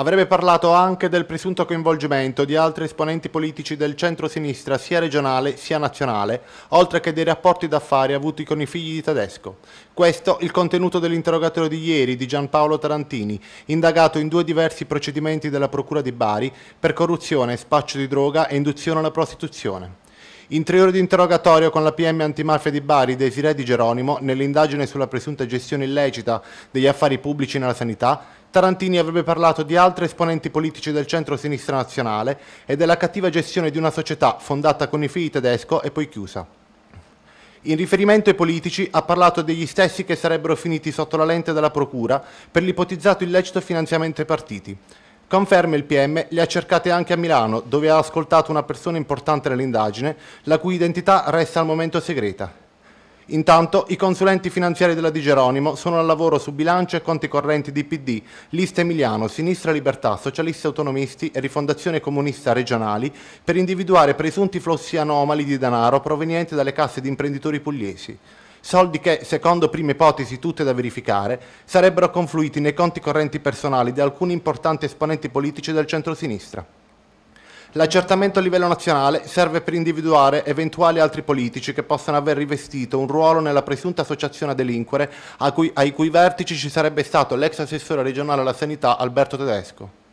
Avrebbe parlato anche del presunto coinvolgimento di altri esponenti politici del centro-sinistra sia regionale sia nazionale, oltre che dei rapporti d'affari avuti con i figli di Tedesco. Questo il contenuto dell'interrogatorio di ieri di Giampaolo Tarantini, indagato in due diversi procedimenti della Procura di Bari per corruzione, spaccio di droga e induzione alla prostituzione. In tre ore di interrogatorio con la PM antimafia di Bari, Desiree Di Geronimo, nell'indagine sulla presunta gestione illecita degli affari pubblici nella sanità, Tarantini avrebbe parlato di altri esponenti politici del centro-sinistra nazionale e della cattiva gestione di una società fondata con i figli tedesco e poi chiusa. In riferimento ai politici ha parlato degli stessi che sarebbero finiti sotto la lente della Procura per l'ipotizzato illecito finanziamento ai partiti. Conferme il PM, le ha cercate anche a Milano, dove ha ascoltato una persona importante nell'indagine, la cui identità resta al momento segreta. Intanto i consulenti finanziari della Di Geronimo sono al lavoro su bilancio e conti correnti di PD, Lista Emiliano, Sinistra Libertà, Socialisti Autonomisti e Rifondazione Comunista Regionali per individuare presunti flussi anomali di denaro provenienti dalle casse di imprenditori pugliesi soldi che, secondo prime ipotesi tutte da verificare, sarebbero confluiti nei conti correnti personali di alcuni importanti esponenti politici del centro-sinistra. L'accertamento a livello nazionale serve per individuare eventuali altri politici che possano aver rivestito un ruolo nella presunta associazione a delinquere a cui, ai cui vertici ci sarebbe stato l'ex assessore regionale alla sanità Alberto Tedesco.